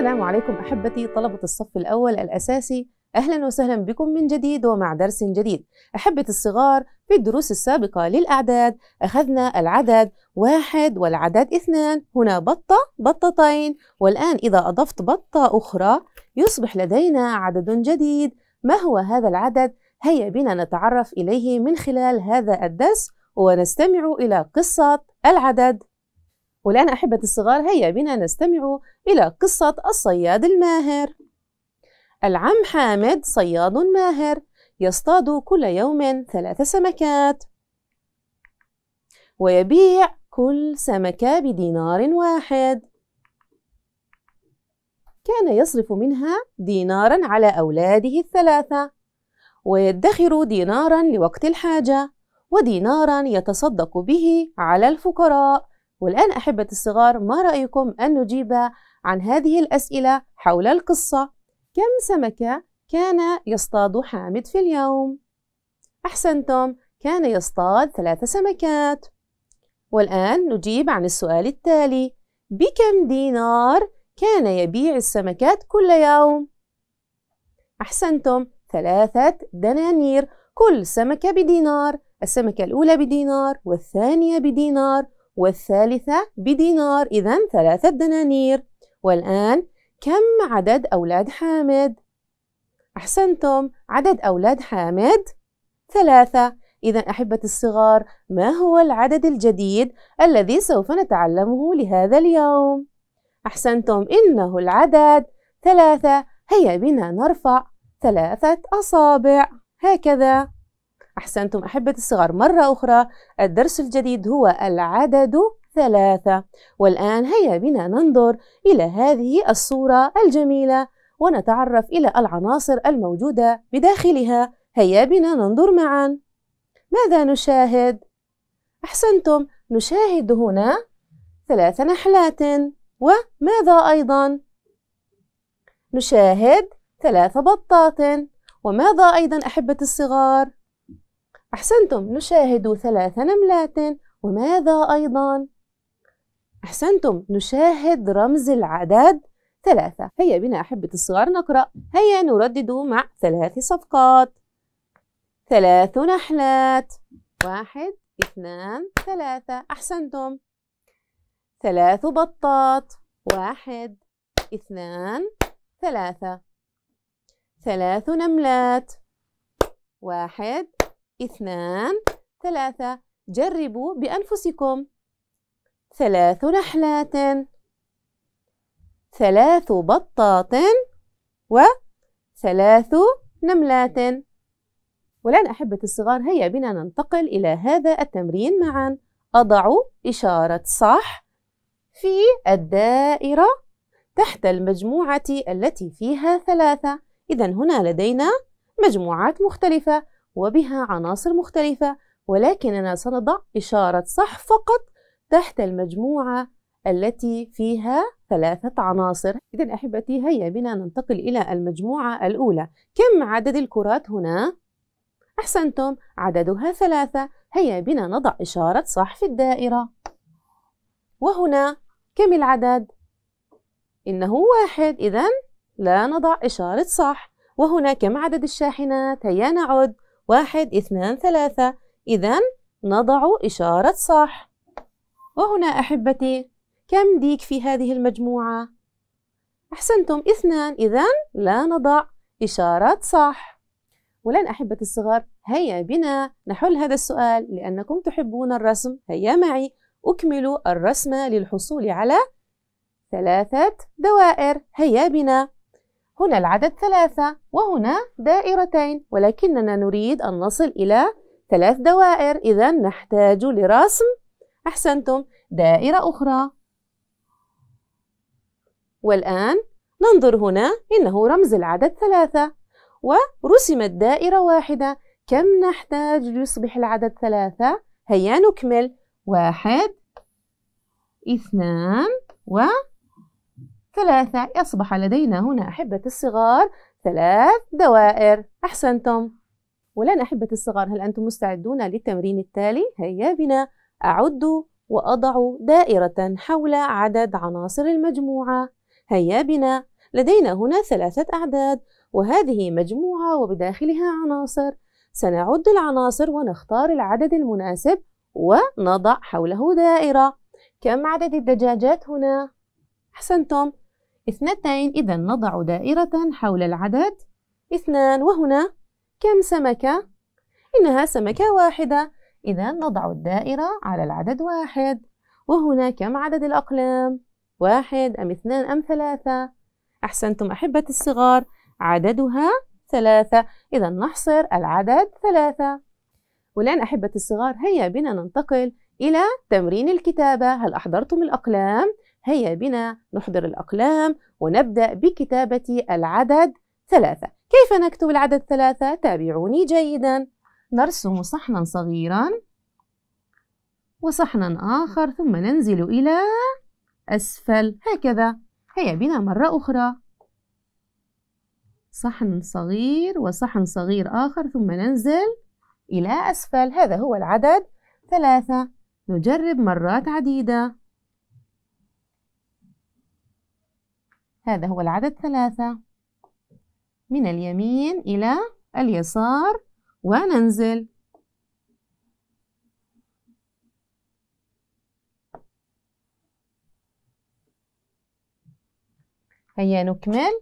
السلام عليكم أحبتي طلبة الصف الأول الأساسي أهلا وسهلا بكم من جديد ومع درس جديد أحبة الصغار في الدروس السابقة للأعداد أخذنا العدد واحد والعدد اثنان هنا بطة بطتين والآن إذا أضفت بطة أخرى يصبح لدينا عدد جديد ما هو هذا العدد؟ هيا بنا نتعرف إليه من خلال هذا الدرس ونستمع إلى قصة العدد والآن أحبة الصغار هيا بنا نستمع إلى قصة الصياد الماهر العم حامد صياد ماهر يصطاد كل يوم ثلاث سمكات ويبيع كل سمكة بدينار واحد كان يصرف منها دينارا على أولاده الثلاثة ويدخر دينارا لوقت الحاجة ودينارا يتصدق به على الفقراء والآن أحبة الصغار ما رأيكم أن نجيب عن هذه الأسئلة حول القصة كم سمكة كان يصطاد حامد في اليوم؟ أحسنتم كان يصطاد ثلاث سمكات والآن نجيب عن السؤال التالي بكم دينار كان يبيع السمكات كل يوم؟ أحسنتم ثلاثة دنانير كل سمكة بدينار السمكة الأولى بدينار والثانية بدينار والثالثة بدينار إذا ثلاثة دنانير والآن كم عدد أولاد حامد؟ أحسنتم عدد أولاد حامد ثلاثة إذا أحبة الصغار ما هو العدد الجديد الذي سوف نتعلمه لهذا اليوم؟ أحسنتم إنه العدد ثلاثة هيا بنا نرفع ثلاثة أصابع هكذا أحسنتم أحبة الصغار مرة أخرى الدرس الجديد هو العدد ثلاثة والآن هيا بنا ننظر إلى هذه الصورة الجميلة ونتعرف إلى العناصر الموجودة بداخلها هيا بنا ننظر معا ماذا نشاهد؟ أحسنتم نشاهد هنا ثلاث نحلات وماذا أيضا؟ نشاهد ثلاث بطات وماذا أيضا أحبة الصغار؟ أحسنتم نشاهد ثلاث نملات وماذا أيضا؟ أحسنتم نشاهد رمز العدد ثلاثة هيا بنا أحبة الصغار نقرأ هيا نردد مع ثلاث صفقات ثلاث نحلات واحد اثنان ثلاثة أحسنتم ثلاث بطات واحد اثنان ثلاثة ثلاث نملات واحد اثنان ثلاثة جربوا بأنفسكم ثلاث نحلات ثلاث بطات وثلاث نملات والآن أحبة الصغار هيا بنا ننتقل إلى هذا التمرين معا أضع إشارة صح في الدائرة تحت المجموعة التي فيها ثلاثة إذا هنا لدينا مجموعات مختلفة وبها عناصر مختلفة ولكننا سنضع إشارة صح فقط تحت المجموعة التي فيها ثلاثة عناصر إذا أحبتي هيا بنا ننتقل إلى المجموعة الأولى كم عدد الكرات هنا؟ أحسنتم عددها ثلاثة هيا بنا نضع إشارة صح في الدائرة وهنا كم العدد؟ إنه واحد إذا لا نضع إشارة صح وهنا كم عدد الشاحنات؟ هيا نعد واحد اثنان ثلاثة إذا نضع إشارة صح وهنا أحبتي كم ديك في هذه المجموعة؟ أحسنتم اثنان إذا لا نضع إشارة صح والآن أحبتي الصغار هيا بنا نحل هذا السؤال لأنكم تحبون الرسم هيا معي أكملوا الرسم للحصول على ثلاثة دوائر هيا بنا هنا العدد ثلاثة وهنا دائرتين ولكننا نريد أن نصل إلى ثلاث دوائر إذا نحتاج لرسم أحسنتم دائرة أخرى والآن ننظر هنا إنه رمز العدد ثلاثة ورسمت دائرة واحدة كم نحتاج ليصبح العدد ثلاثة؟ هيا نكمل واحد اثنان و ثلاثة يصبح لدينا هنا أحبة الصغار ثلاث دوائر أحسنتم والآن أحبة الصغار هل أنتم مستعدون للتمرين التالي؟ هيا بنا أعد وأضع دائرة حول عدد عناصر المجموعة هيا بنا لدينا هنا ثلاثة أعداد وهذه مجموعة وبداخلها عناصر سنعد العناصر ونختار العدد المناسب ونضع حوله دائرة كم عدد الدجاجات هنا؟ أحسنتم اثنتين إذا نضع دائرة حول العدد اثنان وهنا كم سمكة؟ إنها سمكة واحدة إذا نضع الدائرة على العدد واحد وهنا كم عدد الأقلام؟ واحد أم اثنان أم ثلاثة؟ أحسنتم أحبة الصغار عددها ثلاثة إذا نحصر العدد ثلاثة والآن أحبة الصغار هيا بنا ننتقل إلى تمرين الكتابة هل أحضرتم الأقلام؟ هيا بنا نحضر الأقلام ونبدأ بكتابة العدد ثلاثة كيف نكتب العدد ثلاثة؟ تابعوني جيدا نرسم صحنا صغيرا وصحنا آخر ثم ننزل إلى أسفل هكذا هيا بنا مرة أخرى صحن صغير وصحن صغير آخر ثم ننزل إلى أسفل هذا هو العدد ثلاثة نجرب مرات عديدة هذا هو العدد ثلاثة من اليمين إلى اليسار وننزل هيا نكمل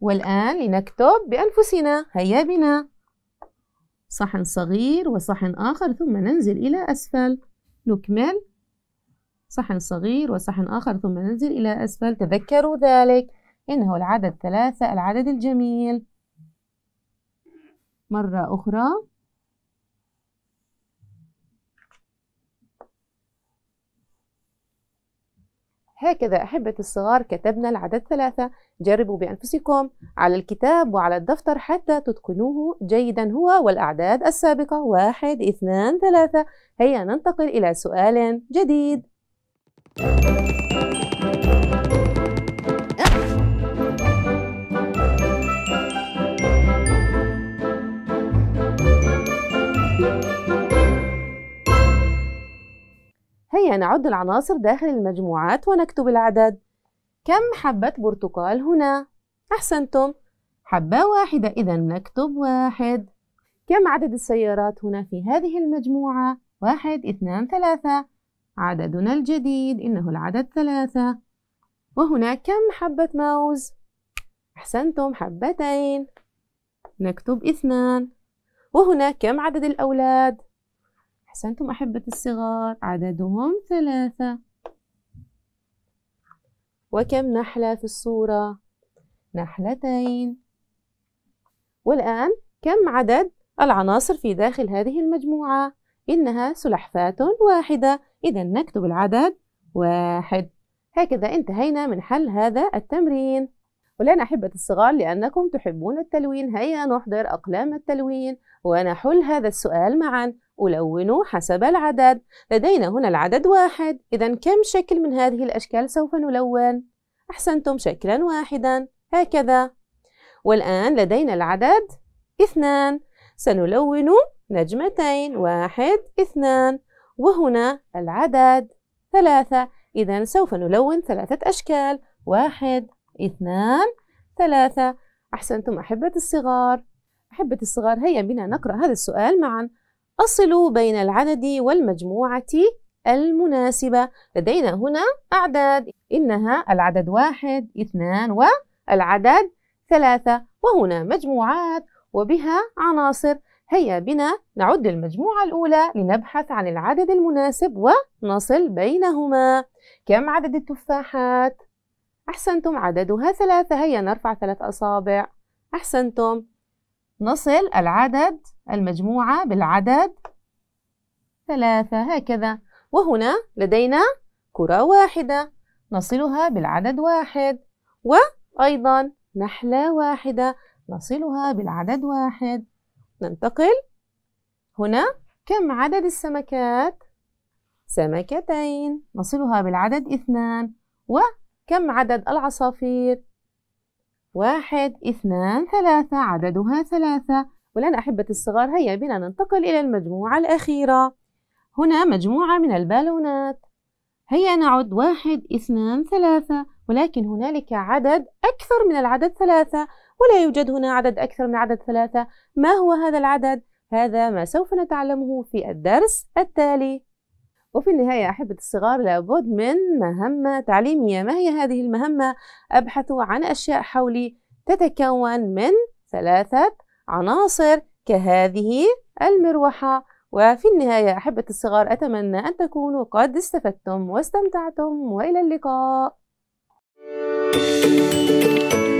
والآن لنكتب بأنفسنا هيا بنا صحن صغير وصحن آخر ثم ننزل إلى أسفل نكمل صحن صغير وصحن آخر ثم ننزل إلى أسفل تذكروا ذلك إنه العدد ثلاثة العدد الجميل مرة أخرى هكذا أحبة الصغار كتبنا العدد ثلاثة جربوا بأنفسكم على الكتاب وعلى الدفتر حتى تتقنوه جيدا هو والأعداد السابقة واحد اثنان ثلاثة هيا ننتقل إلى سؤال جديد هيا نعد العناصر داخل المجموعات ونكتب العدد كم حبة برتقال هنا؟ أحسنتم حبة واحدة إذا نكتب واحد كم عدد السيارات هنا في هذه المجموعة؟ واحد اثنان ثلاثة عددنا الجديد إنه العدد ثلاثة وهنا كم حبة موز؟ أحسنتم حبتين نكتب اثنان وهنا كم عدد الأولاد؟ أحسنتم أحبة الصغار عددهم ثلاثة وكم نحلة في الصورة؟ نحلتين والآن كم عدد العناصر في داخل هذه المجموعة؟ إنها سلحفاة واحدة إذا نكتب العدد واحد هكذا انتهينا من حل هذا التمرين والآن أحبة الصغار لأنكم تحبون التلوين هيا نحضر أقلام التلوين ونحل هذا السؤال معا ألون حسب العدد لدينا هنا العدد واحد إذا كم شكل من هذه الأشكال سوف نلون؟ أحسنتم شكلا واحدا هكذا والآن لدينا العدد اثنان سنلون نجمتين واحد اثنان وهنا العدد ثلاثة إذا سوف نلون ثلاثة أشكال واحد اثنان ثلاثة أحسنتم أحبة الصغار أحبة الصغار هيا بنا نقرأ هذا السؤال معا أصل بين العدد والمجموعة المناسبة لدينا هنا أعداد إنها العدد واحد اثنان والعدد ثلاثة وهنا مجموعات وبها عناصر هيا بنا نعد المجموعة الأولى لنبحث عن العدد المناسب ونصل بينهما كم عدد التفاحات؟ أحسنتم عددها ثلاثة هيا نرفع ثلاث أصابع أحسنتم نصل العدد المجموعة بالعدد ثلاثة هكذا وهنا لدينا كرة واحدة نصلها بالعدد واحد وأيضا نحلة واحدة نصلها بالعدد واحد ننتقل هنا كم عدد السمكات؟ سمكتين نصلها بالعدد اثنان وكم عدد العصافير؟ واحد اثنان ثلاثة عددها ثلاثة والآن أحبة الصغار هيا بنا ننتقل إلى المجموعة الأخيرة هنا مجموعة من البالونات هيا نعد واحد اثنان ثلاثة ولكن هنالك عدد أكثر من العدد ثلاثة ولا يوجد هنا عدد أكثر من عدد ثلاثة ما هو هذا العدد؟ هذا ما سوف نتعلمه في الدرس التالي وفي النهاية أحبة الصغار لابد من مهمة تعليمية ما هي هذه المهمة؟ أبحث عن أشياء حولي تتكون من ثلاثة عناصر كهذه المروحة وفي النهاية أحبة الصغار أتمنى أن تكونوا قد استفدتم واستمتعتم وإلى اللقاء thank you